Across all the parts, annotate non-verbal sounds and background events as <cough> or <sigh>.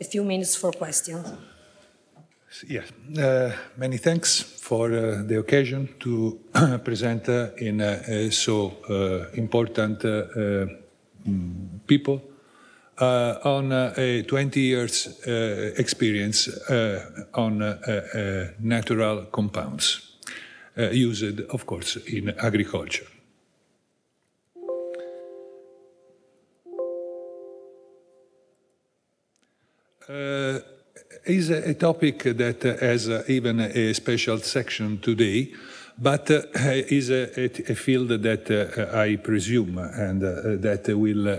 a few minutes for questions. Yes, uh, many thanks for uh, the occasion to <clears throat> present uh, in so important people uh, on uh, a 20 years uh, experience on natural compounds used, of course, in agriculture. Uh, is a topic that has uh, even a special section today, but uh, is a, a, field that uh, I presume and that will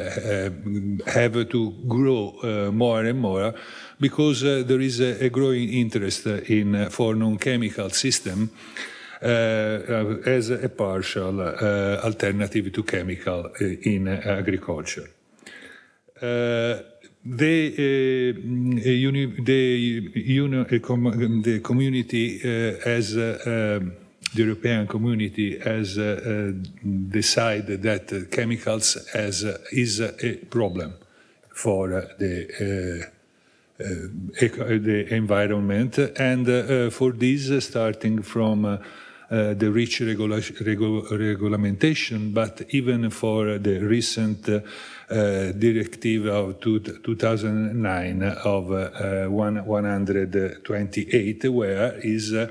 have to grow more and more because there is a, growing interest in for non-chemical system as a partial alternative to chemical in agriculture. Uh, the uh, mm, uni the, uni com the community uh, as uh, um, the European community has uh, decided that chemicals as is a problem for the the environment and for this starting from uh, the rich regula regu regulation, but even for the recent uh, uh, directive of two, 2009 of uh, 128, where is uh,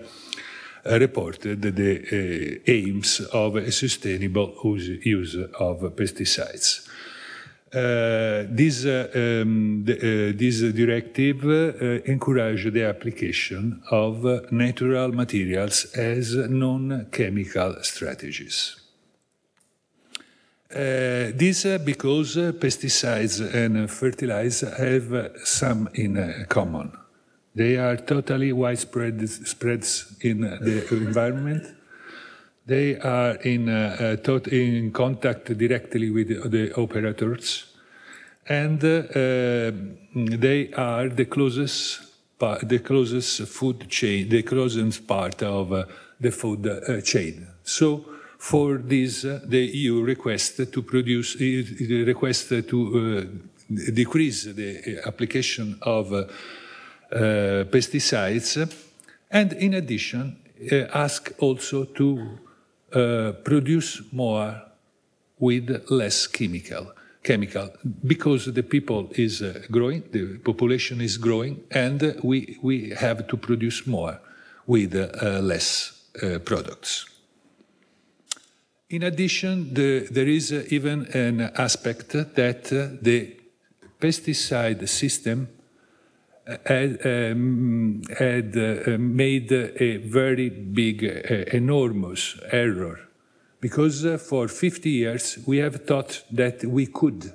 reported the aims of a sustainable use of pesticides. Uh, this, uh, um, the, uh, this directive encourages the application of natural materials as non-chemical strategies. Uh, this uh, because uh, pesticides and fertilizers have uh, some in uh, common. They are totally widespread spreads in uh, the environment. They are in, in contact directly with the, the operators, and um, they are the closest, the closest food chain, the closest part of the food chain. So for this, uh, the EU request to produce, uh, request to uh, decrease the uh, application of pesticides, and in addition, ask also to produce more with less chemical chemical because the people is uh, growing, the population is growing, and uh, we, we have to produce more with uh, less products. In addition, the, there is uh, even an aspect that uh, the pesticide system uh, had, um, had uh, made a very big, uh, enormous error. Because uh, for 50 years we have thought that we could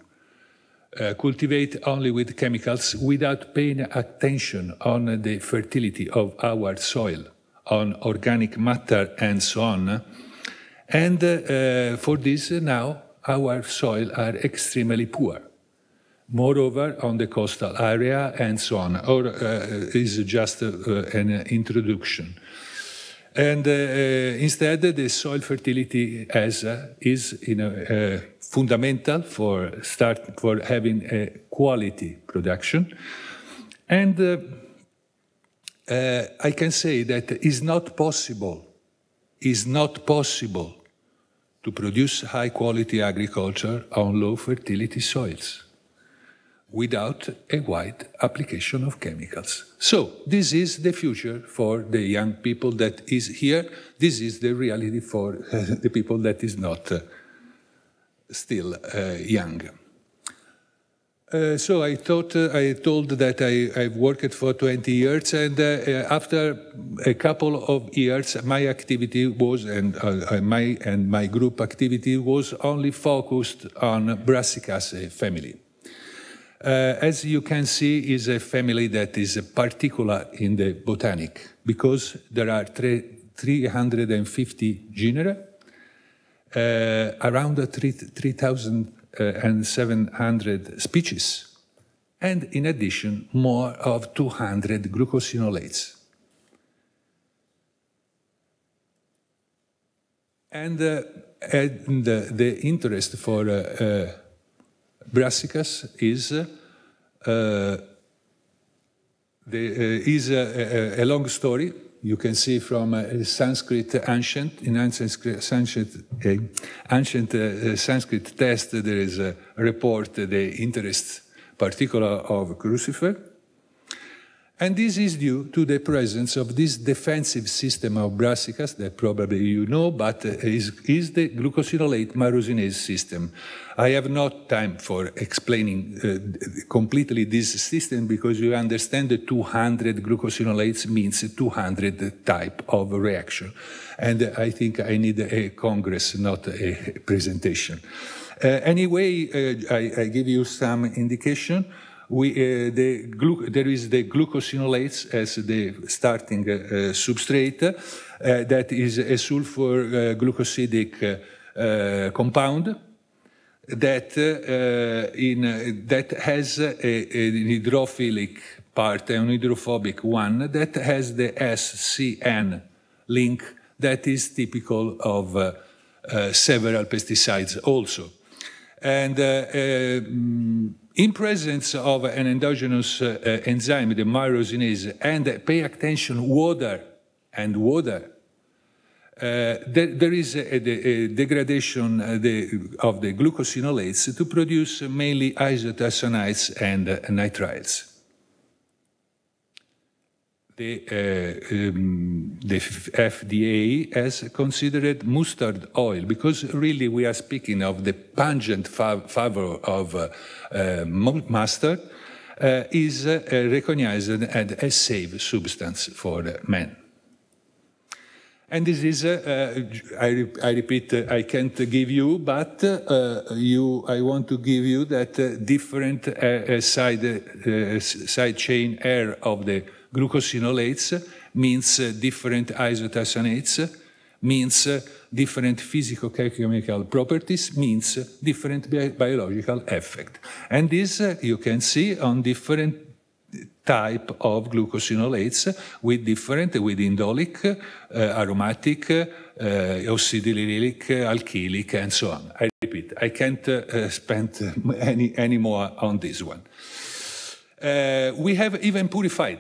cultivate only with chemicals without paying attention on the fertility of our soil, on organic matter and so on. And uh, uh, for this, uh, now our soil are extremely poor. Moreover, on the coastal area and so on, or is just an introduction. And uh, instead, the soil fertility as uh, is you know, uh, fundamental for start for having a quality production. And I can say that is not possible, is not possible to produce high quality agriculture on low fertility soils without a wide application of chemicals. So, this is the future for the young people that is here. This is the reality for <laughs> the people that is not uh, still uh, young. Uh, so I thought uh, I told that I, have worked for 20 years, and uh, uh, after a couple of years, my activity was and uh, my and my group activity was only focused on Brassicaceae family. as you can see, is a family that is particular in the botanic because there are 350 genera, around 3,000 and 700 speeches, and in addition, more of 200 glucosinolates. And, uh, and uh, the interest for uh, uh brassicas is, uh, uh, the, is a, a long story you can see from uh, Sanskrit ancient, in ancient Sanskrit, uh, ancient uh, uh Sanskrit text, there is a report uh, the interest particular of Crucifer. And this is due to the presence of this defensive system of brassicas that probably you know, but is, is the glucosinolate myrosinase system. I have not time for explaining uh, completely this system because you understand the 200 glucosinolates means 200 type of reaction. And I think I need a congress, not a presentation. Uh, anyway, uh, I, I, give you some indication we, uh, the there is the glucosinolates as the starting uh, substrate uh, that is a sulfur glucosidic compound that in that has a, an hydrophilic part, an hydrophobic one that has the SCN link that is typical of uh, uh, several pesticides also. And uh, mm, in presence of an endogenous uh, enzyme, the myrosinase, and uh, pay attention, water and water, uh, there, there is a, a degradation uh, the, of the glucosinolates to produce mainly isothiocyanates and uh, nitrites the uh, um, the FDA has considered mustard oil because really we are speaking of the pungent flavor of uh, uh, mustard uh, is uh, recognized as a safe substance for men. And this is, uh, I, re I, repeat, I can't give you, but you, I want to give you that different side, side chain air of the glucosinolates means uh, different isothiocyanates, means uh, different physical chemical properties, means uh, different bi biological effect. And this you can see on different type of glucosinolates with different, with indolic, uh, aromatic, uh, oxidyllylic, alkylic, and so on. I repeat, I can't uh, spend <laughs> any, any more on this one. we have even purified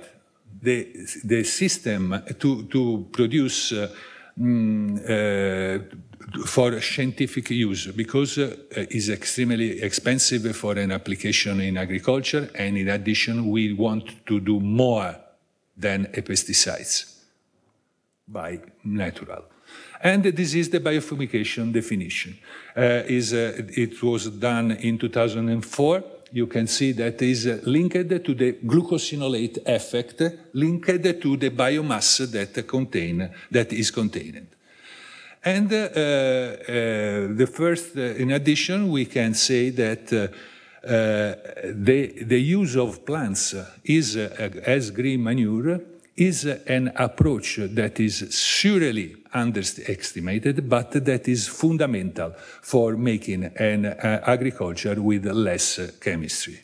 the, the system to, to produce uh, mm, uh, for scientific use because uh, it's extremely expensive for an application in agriculture. And in addition, we want to do more than pesticides by natural. And this is the biofumigation definition. Uh, is, uh, it was done in 2004 you can see that is uh, linked to the glucosinolate effect, linked to the biomass that, contain, that is contained. And uh, uh, the first, uh, in addition, we can say that uh, uh, the, the use of plants is as green manure is an approach that is surely underestimated, but that is fundamental for making an uh, agriculture with less chemistry.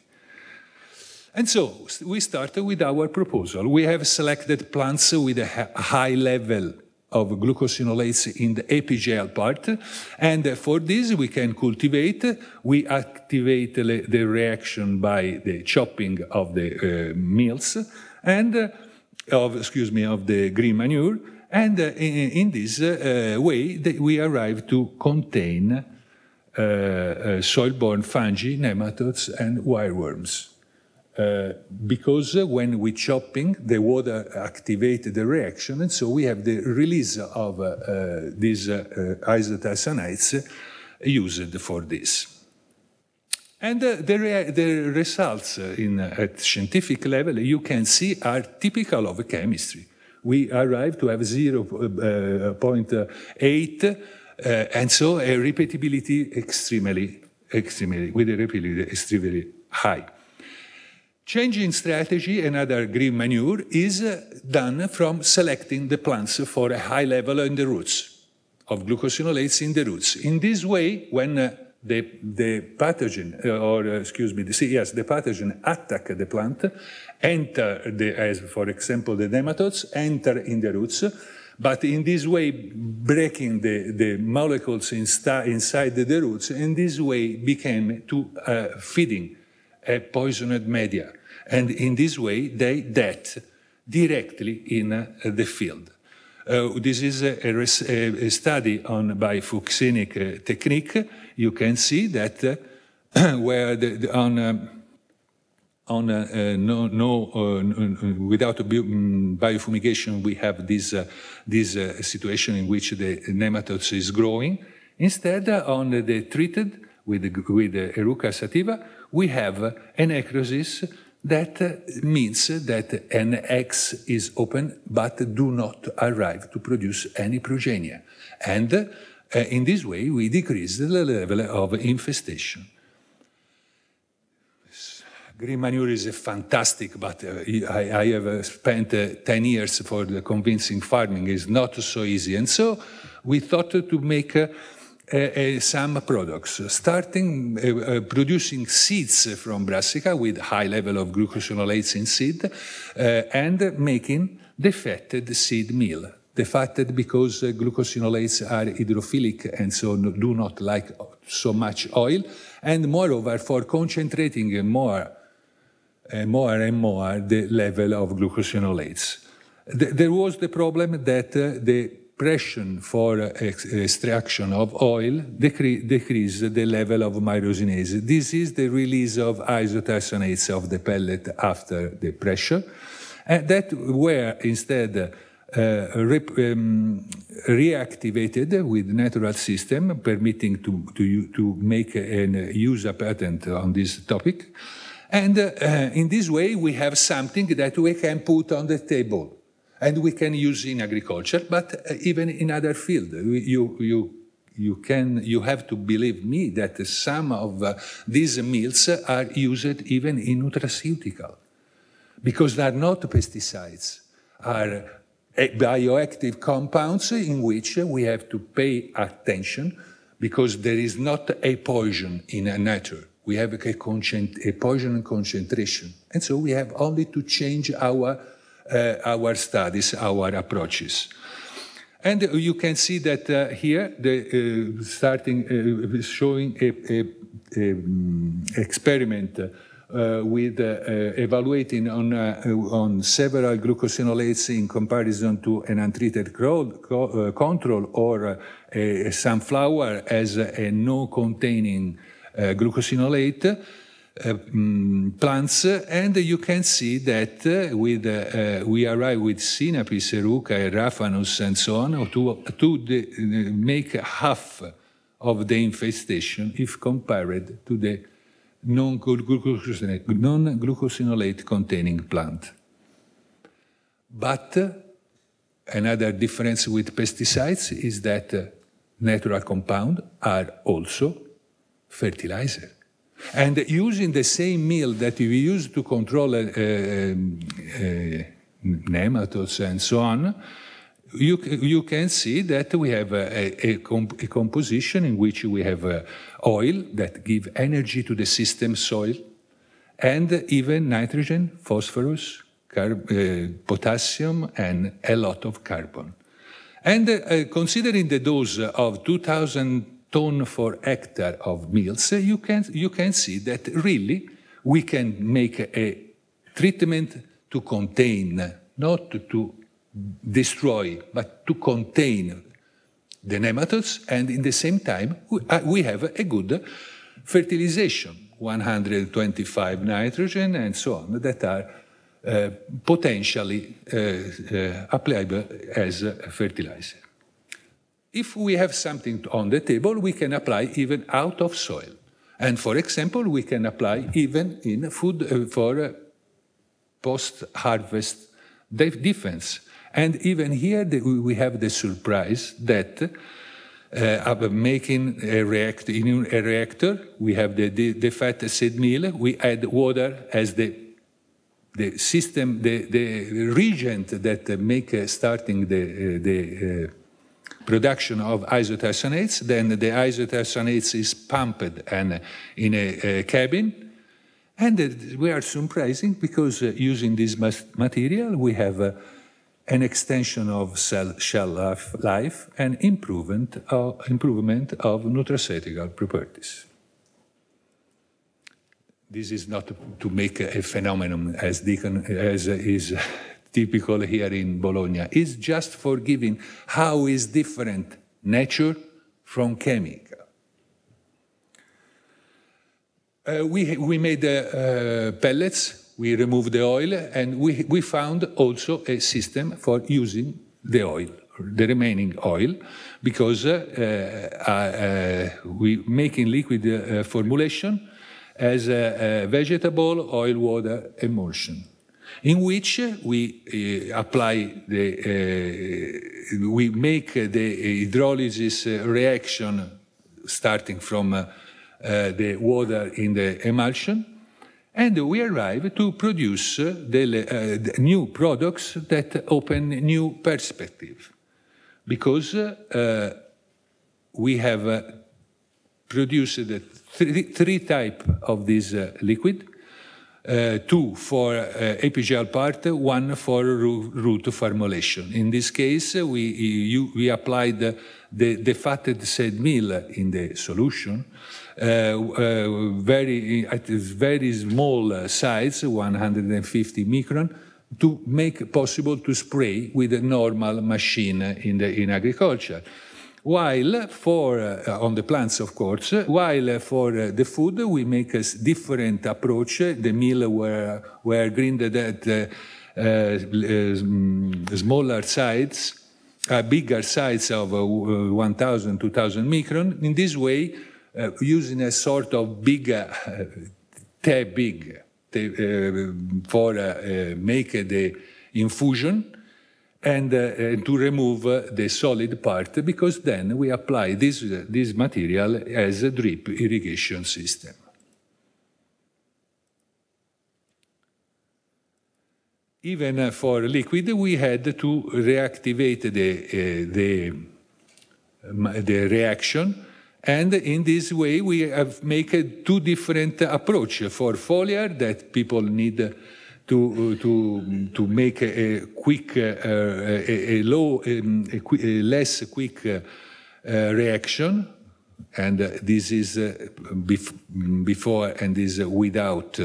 And so we start with our proposal. We have selected plants with a high level of glucosinolates in the epigel part. And for this, we can cultivate. We activate the reaction by the chopping of the uh, meals. And of excuse me of the green manure, and uh, in, in, this uh, way we arrive to contain uh, uh, soil-borne fungi, nematodes, and wireworms. Uh, because when we chopping, the water activated the reaction, and so we have the release of these uh, used for this. And uh, the, the, results uh, in, uh, at scientific level, you can see, are typical of chemistry. We arrive to have uh, 0.8, and so a repeatability extremely, extremely, with a repeatability extremely high. Changing strategy, another green manure, is done from selecting the plants for a high level in the roots of glucosinolates in the roots. In this way, when the, the pathogen, uh, or uh, excuse me, the, yes, the pathogen attack the plant, enter the, as for example, the nematodes, enter in the roots, but in this way, breaking the, the molecules inside the, the roots, in this way became to uh, feeding a poisoned media. And in this way, they die directly in uh, the field. Uh, this is a, a, a, study on by Fuchsinic uh, technique. You can see that uh, <clears throat> where the, the, on um, on uh, uh, no, no, uh, without biofumigation mm, we have this this situation in which the nematodes is growing. Instead, on the treated with with uh, Eruca sativa, we have a necrosis that means that an X is open but do not arrive to produce any progeny. And uh, in this way, we decrease the level of infestation. Green manure is a fantastic, but uh, I, I, have uh, spent uh, 10 years for the convincing farming is not so easy. And so we thought to make some products, starting uh, uh, producing seeds from brassica with high level of glucosinolates in seed uh, and making defatted seed meal defatted because uh, glucosinolates are hydrophilic and so no, do not like so much oil. And moreover, for concentrating more, uh, more and more the level of glucosinolates. Th there was the problem that uh, the pressure for extraction of oil decre decrease the level of myrosinase. This is the release of isothiocyanates of the pellet after the pressure. And that were instead uh, re um, reactivated with natural system, permitting to, to, to make and use a patent on this topic. And uh, in this way, we have something that we can put on the table and we can use in agriculture, but uh, even in other fields, You, you, you, can, you have to believe me that some of uh, these meals are used even in nutraceutical because they are not pesticides, are eh, bioactive compounds in which we have to pay attention because there is not a poison in nature. We have a, a poison concentration. And so we have only to change our uh, our studies, our approaches. And you can see that uh, here, the, uh, starting uh, showing a, a, a mm, experiment uh, with uh, evaluating on on several glucosinolates in comparison to an untreated co control or sunflower as a no-containing glucosinolate. Uh, mm, plants, and you can see that uh, with uh, we arrive with Sinapi, Seruca, Raphanus, and so on to, to the, make half of the infestation if compared to the non-glucosinolate containing plant. But another difference with pesticides is that natural compounds are also fertilizer. And using the same meal that we use to control uh, uh, uh nematodes and so on, you, you can see that we have a, a, comp a composition in which we have uh, oil that give energy to the system soil, and even nitrogen, phosphorus, uh, potassium, and a lot of carbon. And uh, considering the dose of 2000 ton for hectare of mills, uh, you can, you can see that really we can make a treatment to contain, not to destroy, but to contain the nematodes, and in the same time, we uh, have a good fertilization, 125 nitrogen and so on, that are uh, potentially uh, uh, applicable as a fertilizer if we have something on the table, we can apply even out of soil. And for example, we can apply even in food uh, for uh, post-harvest defense. And even here, we have the surprise that uh, making a, react, a reactor, we have the, the, the fat seed meal, we add water as the the system, the, the regent that make uh, starting the, the production of isothiocyanates, Then the isothiocyanates is pumped and uh, in a, a uh, cabin. And we are surprising because uh, using this material we have an extension of cell, shell life, and improvement, improvement of nutraceutical properties. This is not to make a phenomenon as Deacon as is typical here in Bologna, is just forgiving how is different nature from chemical. Uh, we, we made uh, uh, pellets, we removed the oil, and we, we found also a system for using the oil, the remaining oil, because uh, uh, uh we making liquid formulation as a, a vegetable oil water emulsion in which we eh, apply the, eh, we make the hydrolysis reaction starting from eh, the water in the emulsion, and we arrive to produce the, uh, new products that open new perspective because uh, we have uh, produced the three type of this liquid uh, two for uh, APGL part, one for route formulation. In this case, uh, we, you, we applied the, the fatted seed meal in the solution, uh, uh, very, at very small size, 150 micron, to make possible to spray with a normal machine in, the, in agriculture. While for, uh, on the plants, of course, while for uh, the food, we make a different approach. The meal were, were grinded at uh, uh mm, smaller size, uh, bigger sizes of uh, 1,000, 2,000 micron. In this way, using a sort of bigger, te big, <laughs> te, for make the infusion, and, uh, and to remove uh, the solid part because then we apply this, uh, this material as a drip irrigation system. Even uh, for liquid, we had to reactivate the, uh, the, um, the reaction and in this way, we have made two different approach for foliar that people need uh, to uh, to to make a quick, uh, a, a, low, um, a, qu a less quick uh, uh reaction, and uh, this is bef before and is without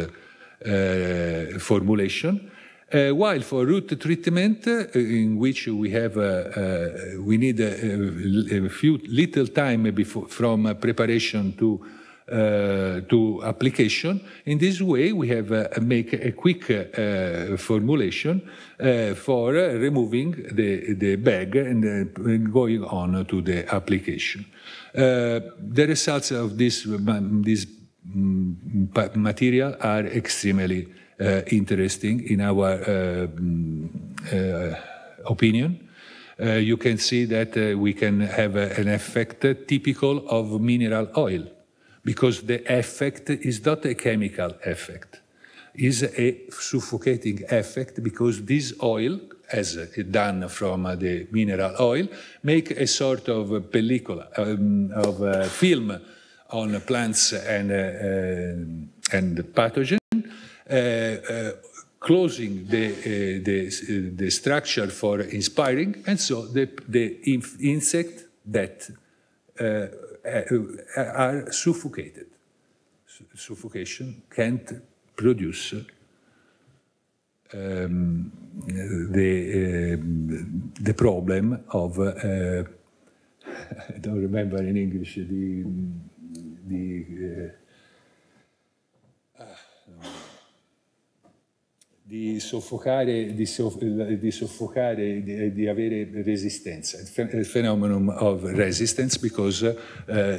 formulation. Uh, while for root treatment, uh, in which we have uh, we need a, a, few little time before, from preparation to uh, to application. In this way, we have uh, make a quick uh, formulation for removing the, the bag and, going on to the application. the results of this, this mm, material are extremely uh, interesting in our uh, uh, opinion. you can see that we can have an effect typical of mineral oil because the effect is not a chemical effect is a suffocating effect because this oil, as done from the mineral oil, make a sort of pellicola, um, of a film on plants and, uh, and pathogen, uh, uh, closing the, uh, the, the, structure for inspiring, and so the, the insect that uh, Eh, eh, are suffocated. Suffocation can't produce um, the, um, the problem of, uh, <laughs> I don't remember in English, the, the uh, di soffocare, di, soff- di, soffocare di, di, avere resistenza. The phenomenon of resistance because uh,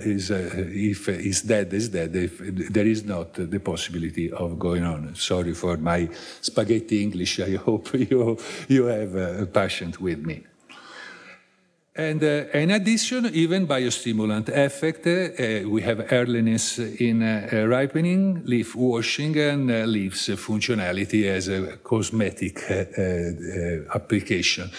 is, uh, if it's dead it's dead, if there is not the possibility of going on. Sorry for my spaghetti English, I hope <laughs> you, you have uh, patient with me. And uh, in addition, even biostimulant effect, uh, uh we have earliness in uh, uh ripening, leaf washing, and uh, leaves functionality as a cosmetic application.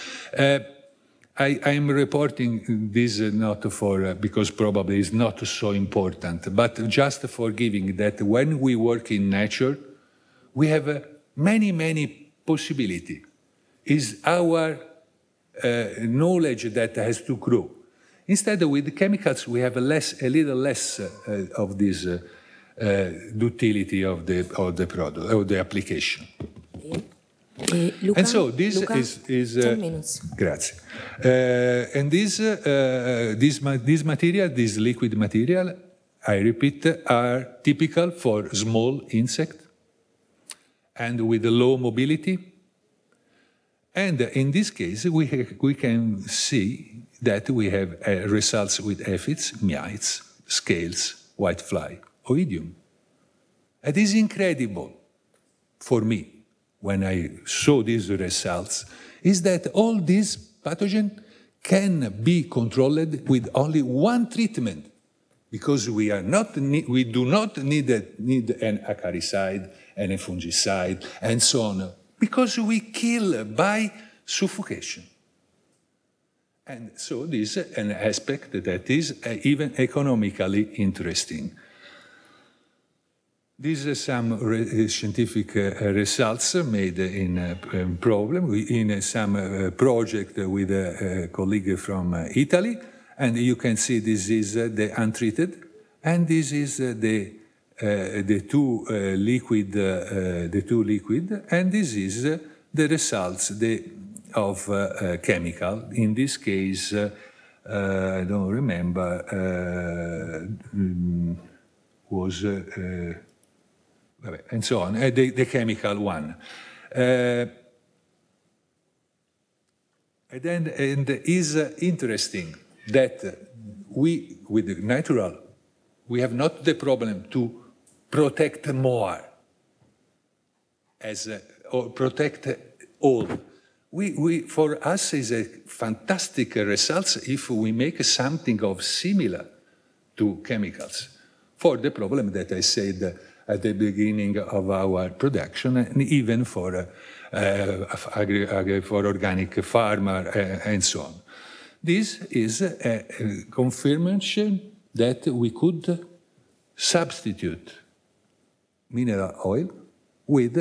I, am reporting this not for, because probably it's not so important, but just for giving that when we work in nature, we have many, many possibility. Is our uh, knowledge that has to grow. Instead, with chemicals, we have a, less, a little less uh, of this uh, ductility of the, of the product, of the application. Uh, Luca, and so this Luca, is, is uh, grazie. Uh, and this this ma this material, this liquid material, I repeat, are typical for small insect and with low mobility and in this case, we, we can see that we have uh, results with aphids, mites, scales, whitefly, oidium. It is incredible for me when I saw these results is that all these pathogens can be controlled with only one treatment because we, are not we do not need, a, need an acaricide and a fungicide and so on because we kill by suffocation. And so this is an aspect that is uh, even economically interesting. These are some re uh, scientific uh, uh, results made in a um, problem, in some project with a, colleague from Italy. And you can see this is the untreated, and this is the Eh, the two eh, liquid, eh, the two liquid, and this is the results the, of chemical. In this case, I don't remember. Mm, was and so on, uh, the, the, chemical one. Uh, and then and is uh, interesting that we, with the natural, we have not the problem to protect more as or protect all. We, we, for us is a fantastic result if we make something of similar to chemicals for the problem that I said at the beginning of our production and even for uh, uh, agri, agri for organic farmer uh, and so on. This is a, a confirmation that we could substitute mineral oil with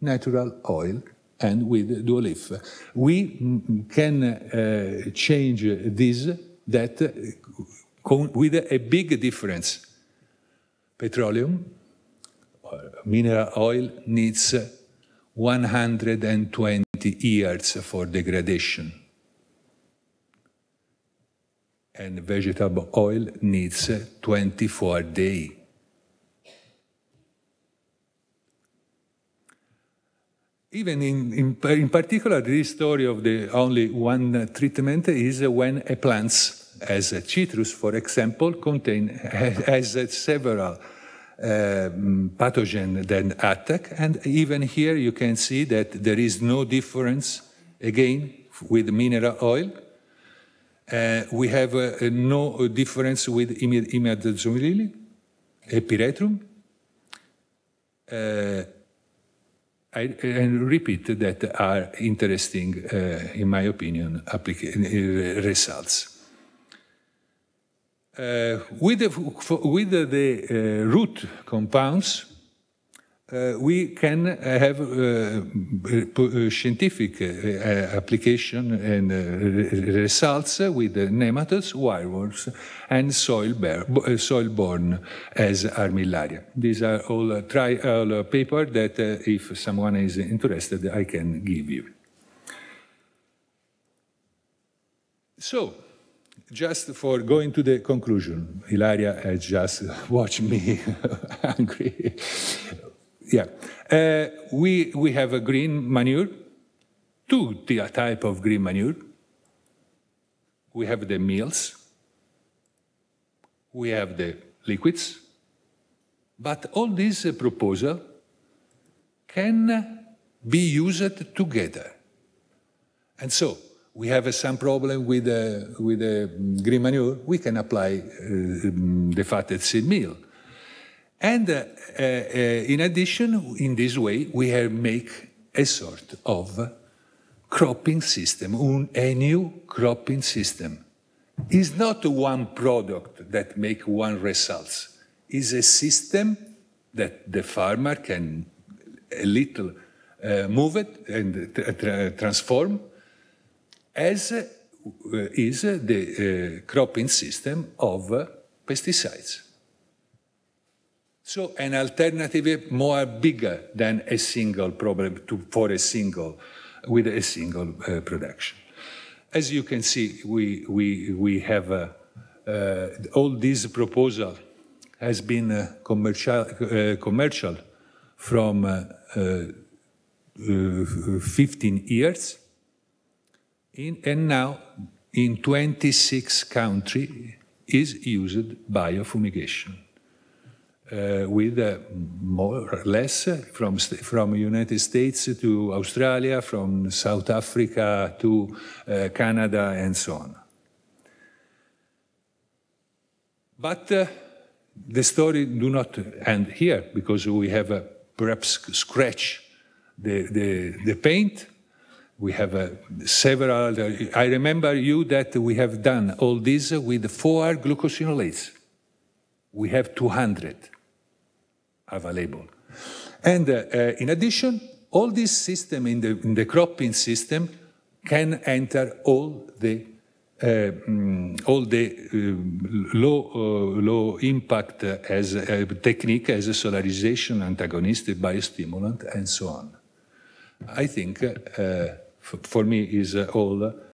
natural oil and with olive, We can uh, change this, that, with a big difference. Petroleum, uh, mineral oil needs 120 years for degradation. And vegetable oil needs 24 days. even in, in, in, particular, this story of the only one treatment is when a plant, as a citrus, for example, contain has, has several um, pathogen then attack. And even here, you can see that there is no difference again with mineral oil. Uh, we have uh, no difference with imidazolili, epiretrum. Uh, I, and repeat that are interesting, uh, in my opinion, results. Uh, with the, with the, the uh, root compounds, uh, we can uh, have uh, uh, scientific application and results with nematodes, wireworms, and soil-borne soil as armillaria. These are all trial papers that, if someone is interested, I can give you. So, just for going to the conclusion, Ilaria has just <laughs> watched me <laughs> angry yeah. Uh, we, we have a green manure, two type of green manure. We have the meals. We have the liquids. But all these uh, proposal can be used together. And so we have uh, some problem with, uh, with uh, green manure, we can apply uh, um, the fatted seed meal. And uh, uh, in addition, in this way, we have make a sort of cropping system, a new cropping system. It's not one product that make one results. It's a system that the farmer can a little uh, move it and tra transform as uh, is the uh, cropping system of pesticides. So an alternative more bigger than a single problem to, for a single, with a single uh, production. As you can see, we, we, we have uh, uh, all these proposal has been uh, commercial, uh, commercial from uh, 15 years in, and now in 26 countries is used biofumigation uh, with uh, more or less from from United States to Australia, from South Africa to uh, Canada, and so on. But uh, the story do not end here because we have perhaps scratch the, the, the paint. We have uh, several. Uh, I remember you that we have done all this with four glucosinolates. We have 200 available. And uh, uh, in addition, all this system in the, in the cropping system can enter all the uh, mm, all the uh, low, uh, low impact as a technique, as a solarization antagonist, a biostimulant, and so on. I think uh, for me is all